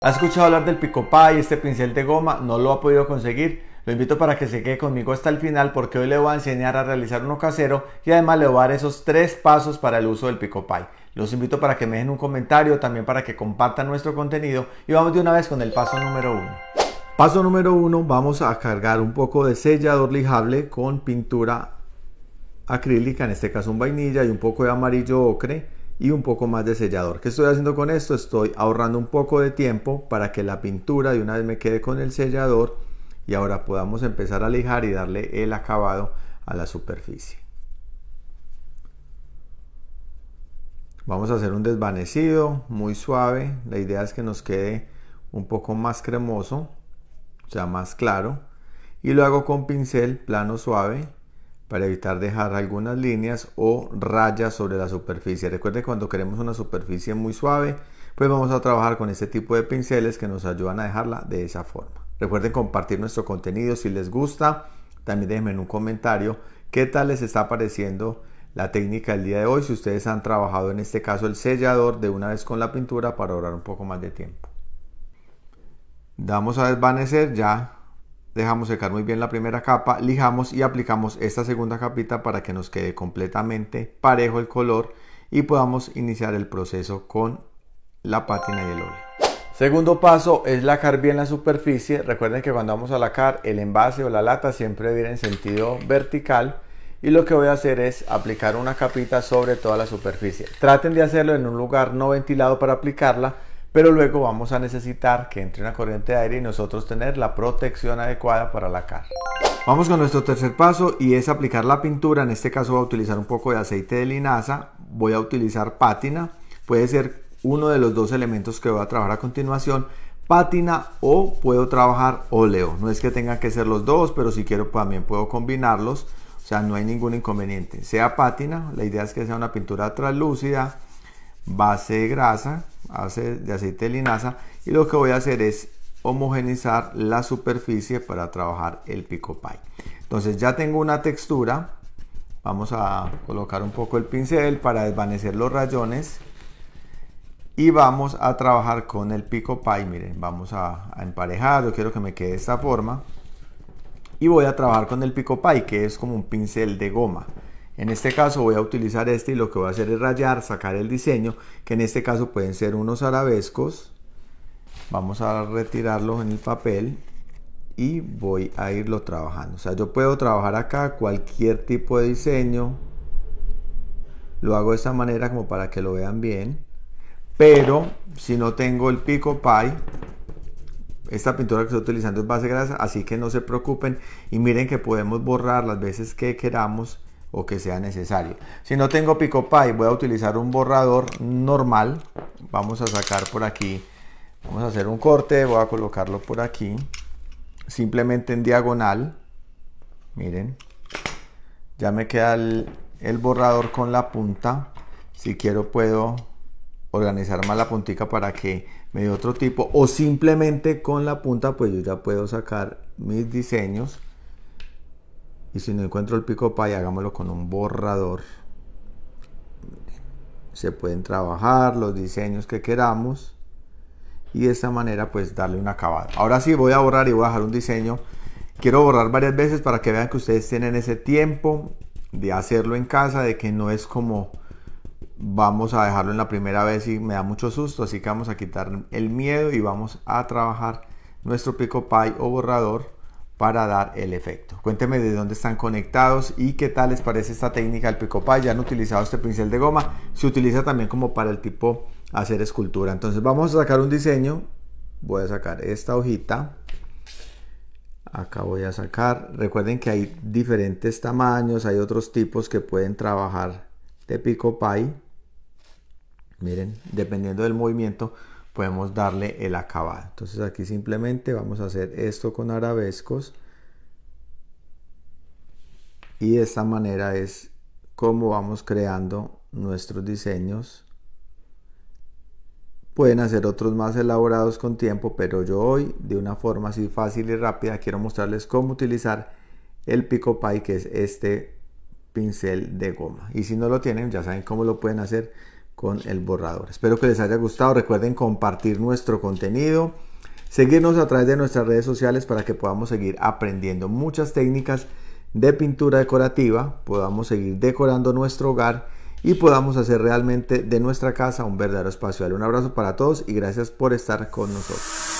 ¿Ha escuchado hablar del PicoPie y este pincel de goma? ¿No lo ha podido conseguir? Lo invito para que se quede conmigo hasta el final porque hoy le voy a enseñar a realizar uno casero y además le voy a dar esos tres pasos para el uso del Picopay. Los invito para que me dejen un comentario, también para que compartan nuestro contenido y vamos de una vez con el paso número uno. Paso número uno, vamos a cargar un poco de sellador lijable con pintura acrílica, en este caso un vainilla y un poco de amarillo ocre y un poco más de sellador. ¿Qué estoy haciendo con esto? Estoy ahorrando un poco de tiempo para que la pintura de una vez me quede con el sellador y ahora podamos empezar a lijar y darle el acabado a la superficie. Vamos a hacer un desvanecido muy suave. La idea es que nos quede un poco más cremoso, o sea, más claro. Y lo hago con pincel plano suave para evitar dejar algunas líneas o rayas sobre la superficie. recuerden que cuando queremos una superficie muy suave, pues vamos a trabajar con este tipo de pinceles que nos ayudan a dejarla de esa forma. Recuerden compartir nuestro contenido si les gusta. También déjenme en un comentario qué tal les está pareciendo la técnica del día de hoy, si ustedes han trabajado en este caso el sellador de una vez con la pintura para ahorrar un poco más de tiempo. Damos a desvanecer ya dejamos secar muy bien la primera capa, lijamos y aplicamos esta segunda capita para que nos quede completamente parejo el color y podamos iniciar el proceso con la pátina y el óleo. Segundo paso es lacar bien la superficie. Recuerden que cuando vamos a lacar el envase o la lata siempre viene en sentido vertical y lo que voy a hacer es aplicar una capita sobre toda la superficie. Traten de hacerlo en un lugar no ventilado para aplicarla pero luego vamos a necesitar que entre una corriente de aire y nosotros tener la protección adecuada para la cara. Vamos con nuestro tercer paso y es aplicar la pintura, en este caso voy a utilizar un poco de aceite de linaza, voy a utilizar pátina, puede ser uno de los dos elementos que voy a trabajar a continuación, pátina o puedo trabajar óleo, no es que tengan que ser los dos, pero si quiero también puedo combinarlos, o sea, no hay ningún inconveniente, sea pátina, la idea es que sea una pintura translúcida, base de grasa, de aceite linaza y lo que voy a hacer es homogenizar la superficie para trabajar el pico pie. Entonces ya tengo una textura, vamos a colocar un poco el pincel para desvanecer los rayones y vamos a trabajar con el pico pie, miren, vamos a, a emparejar, yo quiero que me quede de esta forma y voy a trabajar con el pico pie que es como un pincel de goma. En este caso voy a utilizar este y lo que voy a hacer es rayar, sacar el diseño, que en este caso pueden ser unos arabescos. Vamos a retirarlos en el papel y voy a irlo trabajando. O sea, yo puedo trabajar acá cualquier tipo de diseño. Lo hago de esta manera como para que lo vean bien. Pero si no tengo el Pico Pie, esta pintura que estoy utilizando es base grasa, así que no se preocupen. Y miren que podemos borrar las veces que queramos o que sea necesario. Si no tengo PicoPy, voy a utilizar un borrador normal. Vamos a sacar por aquí, vamos a hacer un corte, voy a colocarlo por aquí, simplemente en diagonal. Miren, ya me queda el, borrador con la punta. Si quiero puedo organizar más la puntica para que me dé otro tipo o simplemente con la punta pues yo ya puedo sacar mis diseños si no encuentro el pico pie, hagámoslo con un borrador. Se pueden trabajar los diseños que queramos. Y de esta manera pues darle un acabado. Ahora sí voy a borrar y voy a dejar un diseño. Quiero borrar varias veces para que vean que ustedes tienen ese tiempo de hacerlo en casa. De que no es como vamos a dejarlo en la primera vez y me da mucho susto. Así que vamos a quitar el miedo y vamos a trabajar nuestro pico pie o borrador para dar el efecto. Cuénteme de dónde están conectados y qué tal les parece esta técnica del picopay. Ya han utilizado este pincel de goma. Se utiliza también como para el tipo hacer escultura. Entonces vamos a sacar un diseño. Voy a sacar esta hojita. Acá voy a sacar. Recuerden que hay diferentes tamaños. Hay otros tipos que pueden trabajar de Pai. Miren, dependiendo del movimiento podemos darle el acabado. Entonces aquí simplemente vamos a hacer esto con arabescos y de esta manera es como vamos creando nuestros diseños. Pueden hacer otros más elaborados con tiempo, pero yo hoy de una forma así fácil y rápida quiero mostrarles cómo utilizar el Pico Pie, que es este pincel de goma. Y si no lo tienen, ya saben cómo lo pueden hacer con el borrador. Espero que les haya gustado. Recuerden compartir nuestro contenido, seguirnos a través de nuestras redes sociales para que podamos seguir aprendiendo muchas técnicas de pintura decorativa, podamos seguir decorando nuestro hogar y podamos hacer realmente de nuestra casa un verdadero espacio. Un abrazo para todos y gracias por estar con nosotros.